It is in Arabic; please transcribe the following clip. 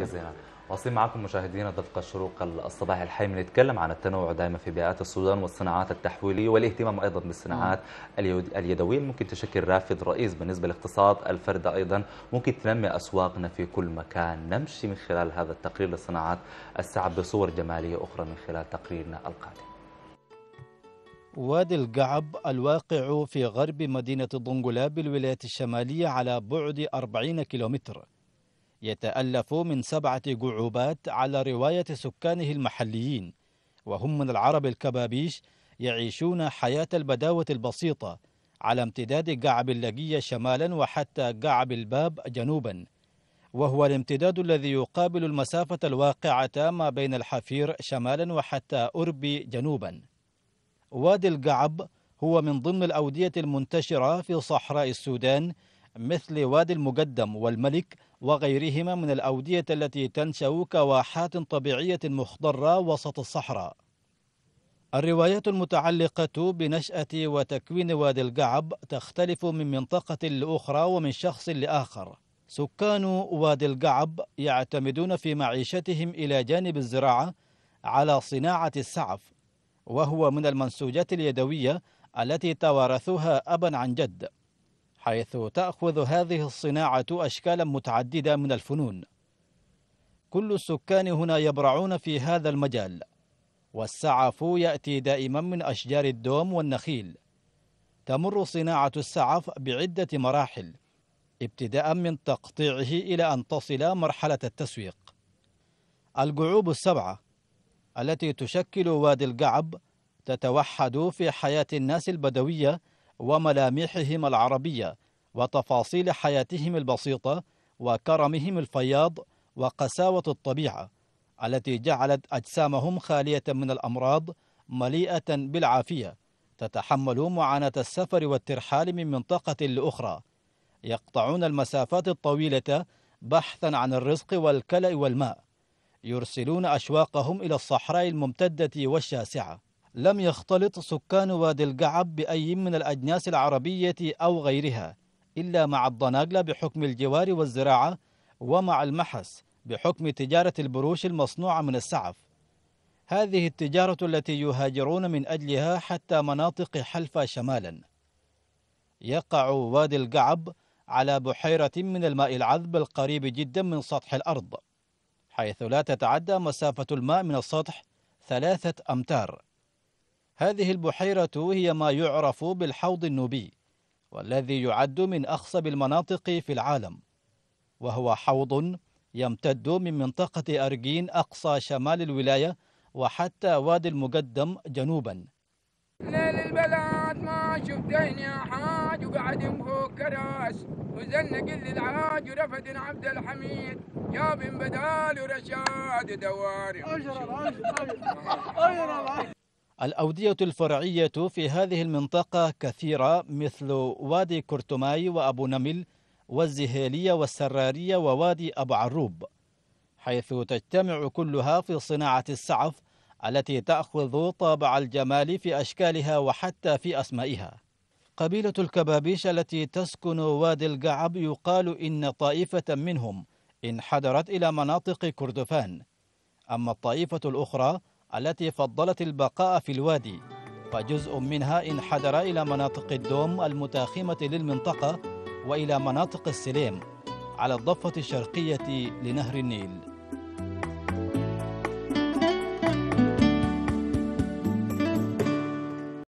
جزيلا واصلين معكم مشاهدينا ضفق الشروق الصباحي الحي بنتكلم عن التنوع دائما في بيئات السودان والصناعات التحويليه والاهتمام ايضا بالصناعات اليدويه ممكن تشكل رافد رئيس بالنسبه لاقتصاد الفرد ايضا ممكن تنمي اسواقنا في كل مكان نمشي من خلال هذا التقرير للصناعات السعب بصور جماليه اخرى من خلال تقريرنا القادم وادي القعب الواقع في غرب مدينة ضنقلاب بالولايات الشمالية على بعد 40 كيلومتر يتألف من سبعة جعوبات على رواية سكانه المحليين وهم من العرب الكبابيش يعيشون حياة البداوة البسيطة على امتداد قعب اللجيه شمالا وحتى قعب الباب جنوبا وهو الامتداد الذي يقابل المسافة الواقعة ما بين الحفير شمالا وحتى أربي جنوبا وادي القعب هو من ضمن الأودية المنتشرة في صحراء السودان مثل وادي المقدم والملك وغيرهما من الأودية التي تنشأ كواحات طبيعية مخضرة وسط الصحراء الروايات المتعلقة بنشأة وتكوين وادي القعب تختلف من منطقة لأخرى ومن شخص لآخر سكان وادي القعب يعتمدون في معيشتهم إلى جانب الزراعة على صناعة السعف وهو من المنسوجات اليدوية التي توارثوها أبا عن جد حيث تأخذ هذه الصناعة أشكالا متعددة من الفنون كل السكان هنا يبرعون في هذا المجال والسعف يأتي دائما من أشجار الدوم والنخيل تمر صناعة السعف بعدة مراحل ابتداء من تقطيعه إلى أن تصل مرحلة التسويق الجعوب السبعة التي تشكل وادي القعب تتوحد في حياة الناس البدوية وملامحهم العربية وتفاصيل حياتهم البسيطة وكرمهم الفياض وقساوة الطبيعة التي جعلت أجسامهم خالية من الأمراض مليئة بالعافية تتحمل معاناة السفر والترحال من منطقة لأخرى يقطعون المسافات الطويلة بحثا عن الرزق والكلأ والماء يرسلون أشواقهم إلى الصحراء الممتدة والشاسعة لم يختلط سكان وادي القعب بأي من الأجناس العربية أو غيرها إلا مع الضناقلة بحكم الجوار والزراعة ومع المحس بحكم تجارة البروش المصنوعة من السعف هذه التجارة التي يهاجرون من أجلها حتى مناطق حلفة شمالا يقع وادي القعب على بحيرة من الماء العذب القريب جدا من سطح الأرض حيث لا تتعدى مسافة الماء من السطح ثلاثة أمتار هذه البحيرة هي ما يعرف بالحوض النوبي والذي يعد من أخصب المناطق في العالم وهو حوض يمتد من منطقة أرجين أقصى شمال الولاية وحتى وادي المقدم جنوبا ليل البلد ما شوف دين يا حاج وقعد يمخوك كراس وزنق اللي العاج ورفد عبد الحميد جاب بدال ورشاد دواري الأودية الفرعية في هذه المنطقة كثيرة مثل وادي كرتماي وأبو نمل والزهيلية والسرارية ووادي أبو عروب حيث تجتمع كلها في صناعة السعف التي تأخذ طابع الجمال في أشكالها وحتى في أسمائها قبيلة الكبابيش التي تسكن وادي القعب يقال إن طائفة منهم انحدرت إلى مناطق كردفان أما الطائفة الأخرى التي فضلت البقاء في الوادي فجزء منها انحدر إلى مناطق الدوم المتاخمة للمنطقة وإلى مناطق السليم على الضفة الشرقية لنهر النيل